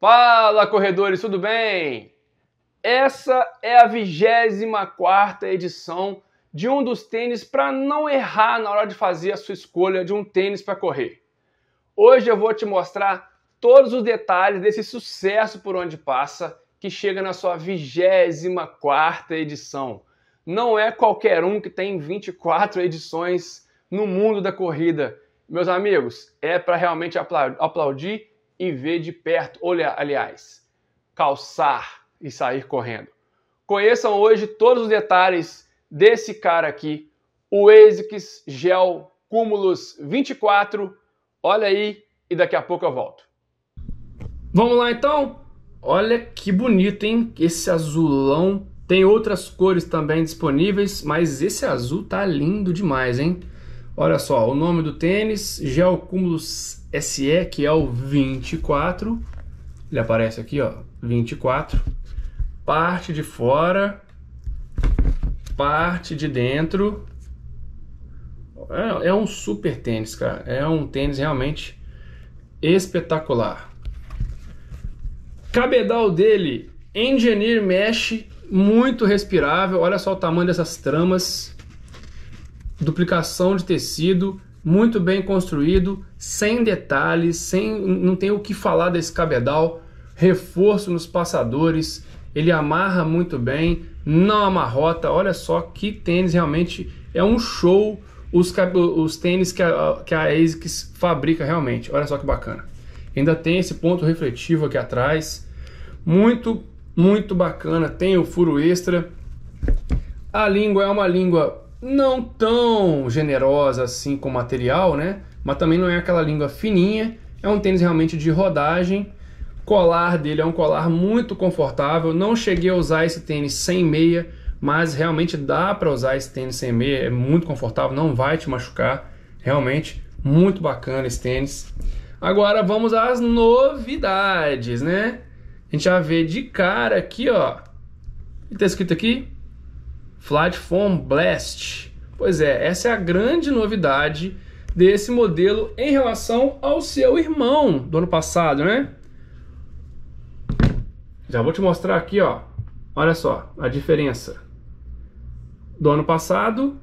Fala corredores, tudo bem? Essa é a 24 quarta edição de um dos tênis para não errar na hora de fazer a sua escolha de um tênis para correr. Hoje eu vou te mostrar todos os detalhes desse sucesso por onde passa que chega na sua 24 quarta edição. Não é qualquer um que tem 24 edições no mundo da corrida. Meus amigos, é para realmente aplaudir e ver de perto, olha, aliás, calçar e sair correndo. Conheçam hoje todos os detalhes desse cara aqui, o ASICS Gel Cumulus 24. Olha aí e daqui a pouco eu volto. Vamos lá então? Olha que bonito, hein? Esse azulão. Tem outras cores também disponíveis, mas esse azul tá lindo demais, hein? Olha só, o nome do tênis, Gel Cumulus SE, que é o 24, ele aparece aqui, ó, 24, parte de fora, parte de dentro. É, é um super tênis, cara. É um tênis realmente espetacular. Cabedal dele, Engineer Mesh, muito respirável. Olha só o tamanho dessas tramas. Duplicação de tecido muito bem construído, sem detalhes, sem não tem o que falar desse cabedal, reforço nos passadores, ele amarra muito bem, não amarrota, olha só que tênis realmente é um show os, os tênis que a, que a ASICS fabrica realmente, olha só que bacana. Ainda tem esse ponto refletivo aqui atrás, muito, muito bacana, tem o furo extra, a língua é uma língua não tão generosa assim com material, né? Mas também não é aquela língua fininha. É um tênis realmente de rodagem. O colar dele é um colar muito confortável. Não cheguei a usar esse tênis sem meia, mas realmente dá para usar esse tênis sem meia. É muito confortável, não vai te machucar. Realmente muito bacana esse tênis. Agora vamos às novidades, né? A gente já vê de cara aqui, ó. O que tá escrito aqui? Flat Foam Blast. Pois é, essa é a grande novidade desse modelo em relação ao seu irmão do ano passado, né? Já vou te mostrar aqui, ó. Olha só a diferença do ano passado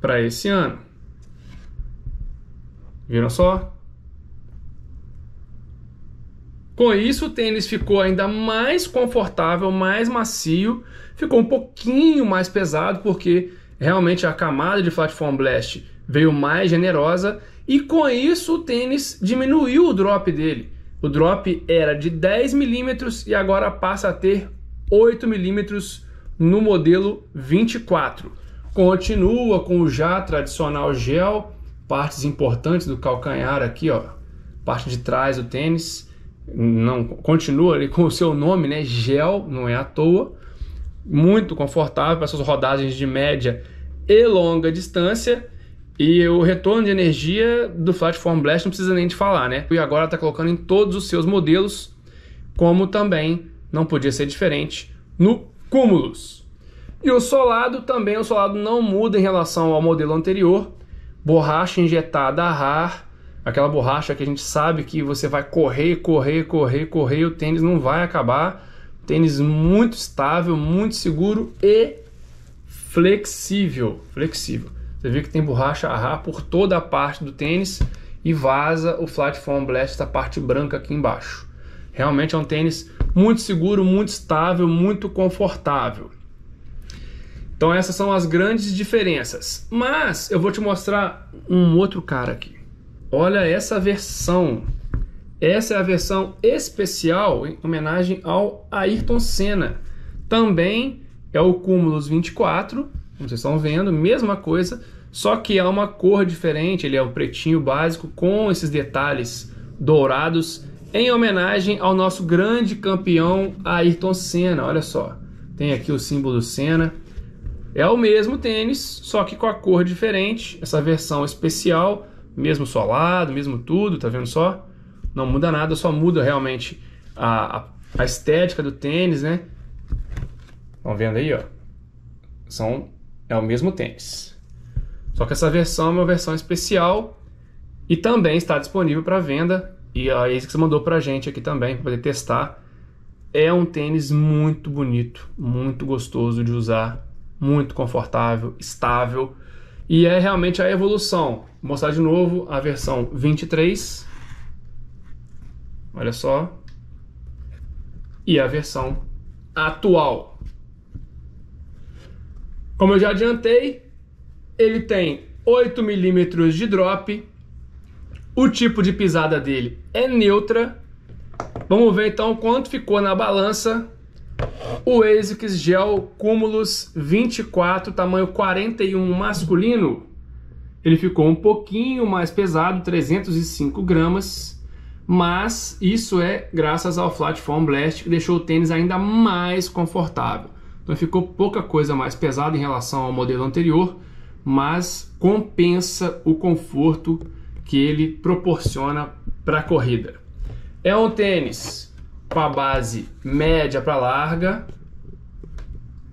para esse ano. Viram só? Com isso, o tênis ficou ainda mais confortável, mais macio, ficou um pouquinho mais pesado, porque realmente a camada de Platform Blast veio mais generosa, e com isso o tênis diminuiu o drop dele. O drop era de 10 milímetros e agora passa a ter 8 milímetros no modelo 24. Continua com o já tradicional gel, partes importantes do calcanhar aqui, ó, parte de trás do tênis não continua ali com o seu nome, né? Gel, não é à toa. Muito confortável para suas rodagens de média e longa distância. E o retorno de energia do Flatform Blast não precisa nem de falar, né? E agora está colocando em todos os seus modelos, como também não podia ser diferente no Cumulus. E o solado também, o solado não muda em relação ao modelo anterior. Borracha injetada a rar, aquela borracha que a gente sabe que você vai correr, correr, correr, correr, o tênis não vai acabar. Tênis muito estável, muito seguro e flexível, flexível. Você vê que tem borracha a por toda a parte do tênis e vaza o flat Foam Blast da parte branca aqui embaixo. Realmente é um tênis muito seguro, muito estável, muito confortável. Então essas são as grandes diferenças. Mas eu vou te mostrar um outro cara aqui. Olha essa versão. Essa é a versão especial em homenagem ao Ayrton Senna. Também é o Cúmulos 24, como vocês estão vendo, mesma coisa, só que é uma cor diferente, ele é o pretinho básico com esses detalhes dourados em homenagem ao nosso grande campeão Ayrton Senna. Olha só, tem aqui o símbolo Senna. É o mesmo tênis, só que com a cor diferente, essa versão especial mesmo solado, mesmo tudo, tá vendo só? Não muda nada, só muda realmente a, a, a estética do tênis, né? Estão vendo aí, ó? São, é o mesmo tênis. Só que essa versão é uma versão especial e também está disponível para venda. E a ASICS mandou para a gente aqui também para poder testar. É um tênis muito bonito, muito gostoso de usar, muito confortável, estável. E é realmente a evolução. Vou mostrar de novo a versão 23. Olha só. E a versão atual. Como eu já adiantei, ele tem 8 milímetros de drop. O tipo de pisada dele é neutra. Vamos ver então quanto ficou na balança o ASICS Gel Cumulus 24, tamanho 41 masculino, ele ficou um pouquinho mais pesado, 305 gramas, mas isso é graças ao Flat Foam Blast, que deixou o tênis ainda mais confortável. Então ficou pouca coisa mais pesada em relação ao modelo anterior, mas compensa o conforto que ele proporciona para a corrida. É um tênis a base média para larga,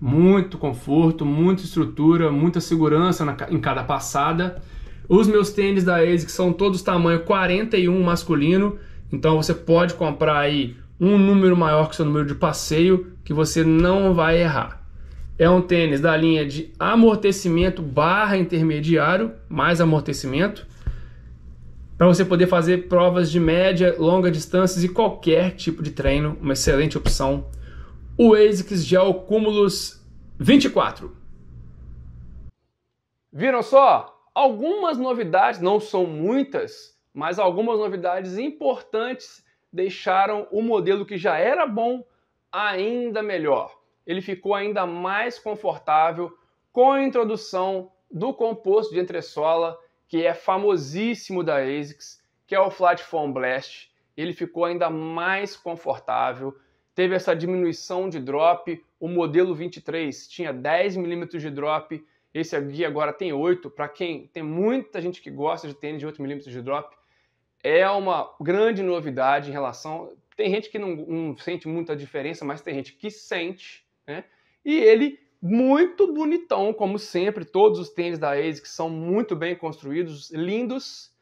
muito conforto, muita estrutura, muita segurança na, em cada passada. Os meus tênis da ASICS são todos tamanho 41 masculino, então você pode comprar aí um número maior que seu número de passeio que você não vai errar. É um tênis da linha de amortecimento barra intermediário, mais amortecimento para você poder fazer provas de média, longa distâncias e qualquer tipo de treino, uma excelente opção. O ASICS Gel Cumulus 24. Viram só? Algumas novidades, não são muitas, mas algumas novidades importantes deixaram o modelo que já era bom ainda melhor. Ele ficou ainda mais confortável com a introdução do composto de entressola que é famosíssimo da ASICS, que é o Flat Foam Blast. Ele ficou ainda mais confortável, teve essa diminuição de drop. O modelo 23 tinha 10 milímetros de drop, esse aqui agora tem 8. Para quem tem muita gente que gosta de tênis de 8 milímetros de drop, é uma grande novidade em relação. Tem gente que não, não sente muita diferença, mas tem gente que sente, né? E ele muito bonitão, como sempre, todos os tênis da ASICS são muito bem construídos, lindos.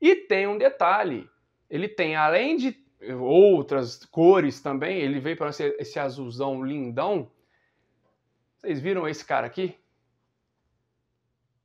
E tem um detalhe, ele tem além de outras cores também, ele veio para esse, esse azulzão lindão. Vocês viram esse cara aqui?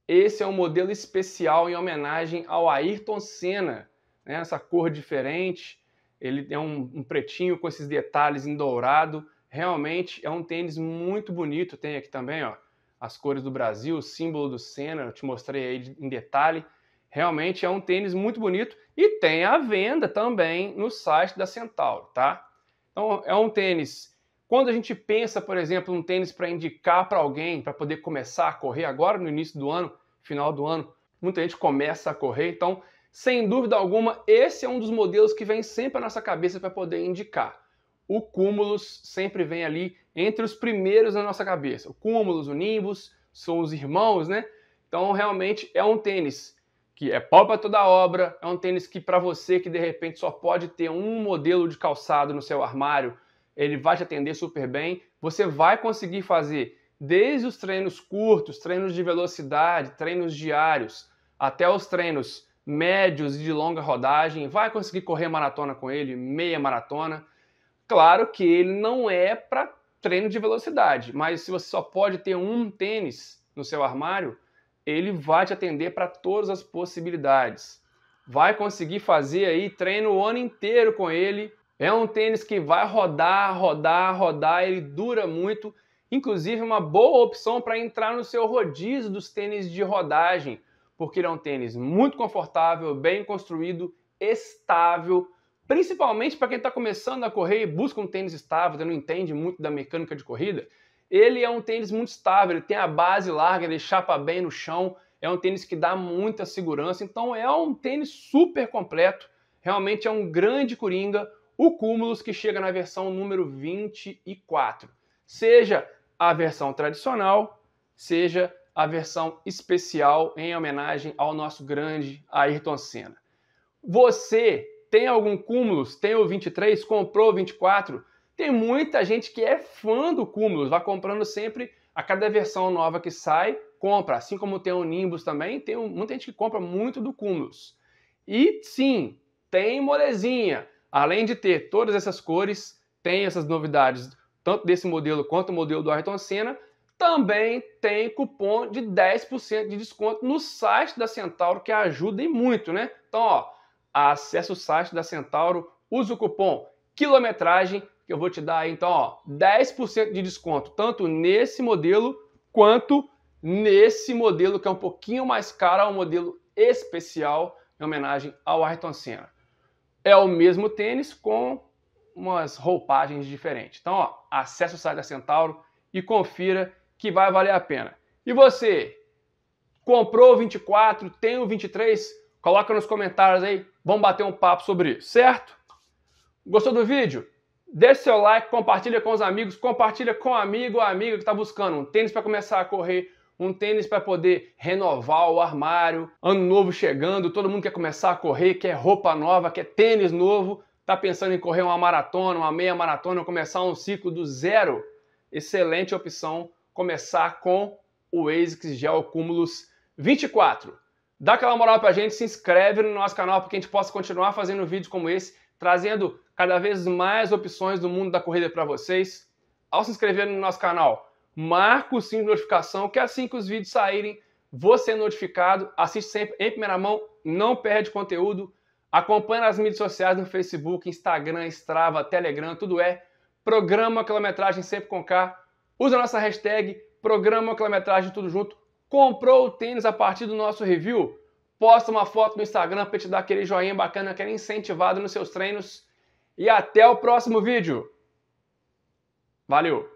Esse é um modelo especial em homenagem ao Ayrton Senna, né? essa cor diferente. Ele é um, um pretinho com esses detalhes em dourado. Realmente é um tênis muito bonito. Tem aqui também, ó, as cores do Brasil, o símbolo do Senna, eu te mostrei aí em detalhe. Realmente é um tênis muito bonito e tem à venda também no site da Centauro, tá? Então é um tênis. Quando a gente pensa, por exemplo, um tênis para indicar para alguém para poder começar a correr agora no início do ano, final do ano, muita gente começa a correr, então sem dúvida alguma, esse é um dos modelos que vem sempre à nossa cabeça para poder indicar o cúmulos sempre vem ali entre os primeiros na nossa cabeça. O cúmulos, o nimbus, são os irmãos, né? Então realmente é um tênis que é pau para toda obra, é um tênis que para você que de repente só pode ter um modelo de calçado no seu armário, ele vai te atender super bem. Você vai conseguir fazer desde os treinos curtos, treinos de velocidade, treinos diários, até os treinos médios e de longa rodagem, vai conseguir correr maratona com ele, meia maratona. Claro que ele não é para treino de velocidade, mas se você só pode ter um tênis no seu armário, ele vai te atender para todas as possibilidades. Vai conseguir fazer aí treino o ano inteiro com ele. É um tênis que vai rodar, rodar, rodar, ele dura muito. Inclusive, uma boa opção para entrar no seu rodízio dos tênis de rodagem, porque ele é um tênis muito confortável, bem construído, estável Principalmente para quem está começando a correr e busca um tênis estável, e não entende muito da mecânica de corrida, ele é um tênis muito estável, ele tem a base larga, ele chapa bem no chão, é um tênis que dá muita segurança, então é um tênis super completo, realmente é um grande coringa, o Cumulus que chega na versão número 24. Seja a versão tradicional, seja a versão especial em homenagem ao nosso grande Ayrton Senna. Você tem algum cúmulos, tem o 23, comprou o 24. Tem muita gente que é fã do cúmulos, vai comprando sempre a cada versão nova que sai, compra. Assim como tem o Nimbus também, tem muita gente que compra muito do cúmulos. E sim, tem molezinha. Além de ter todas essas cores, tem essas novidades, tanto desse modelo quanto o modelo do Ayrton Senna, também tem cupom de 10% de desconto no site da Centauro, que ajuda e muito, né? Então, ó, acessa o site da Centauro, usa o cupom quilometragem, que eu vou te dar aí, então, ó, 10% de desconto, tanto nesse modelo quanto nesse modelo que é um pouquinho mais caro, é um modelo especial em homenagem ao Ayrton Senna. É o mesmo tênis com umas roupagens diferentes. Então, ó, acessa o site da Centauro e confira que vai valer a pena. E você, comprou o 24, tem o 23? Coloca nos comentários aí, vamos bater um papo sobre isso, certo? Gostou do vídeo? Deixe seu like, compartilha com os amigos, compartilha com um amigo ou amiga que está buscando um tênis para começar a correr, um tênis para poder renovar o armário. Ano novo chegando, todo mundo quer começar a correr, quer roupa nova, quer tênis novo, está pensando em correr uma maratona, uma meia maratona, começar um ciclo do zero. Excelente opção começar com o ASICS Gel Cúmulos 24. Dá aquela moral pra gente, se inscreve no nosso canal para que a gente possa continuar fazendo vídeos como esse, trazendo cada vez mais opções do mundo da corrida para vocês. Ao se inscrever no nosso canal, marca o sininho de notificação, que assim que os vídeos saírem, você é notificado, assiste sempre em primeira mão, não perde conteúdo, acompanha nas mídias sociais, no Facebook, Instagram, Strava, Telegram, tudo é. Programa Quilometragem Sempre com K, usa a nossa hashtag Programa Quilometragem Tudo Junto, Comprou o tênis a partir do nosso review? Posta uma foto no Instagram para te dar aquele joinha bacana, aquele incentivado nos seus treinos. E até o próximo vídeo. Valeu!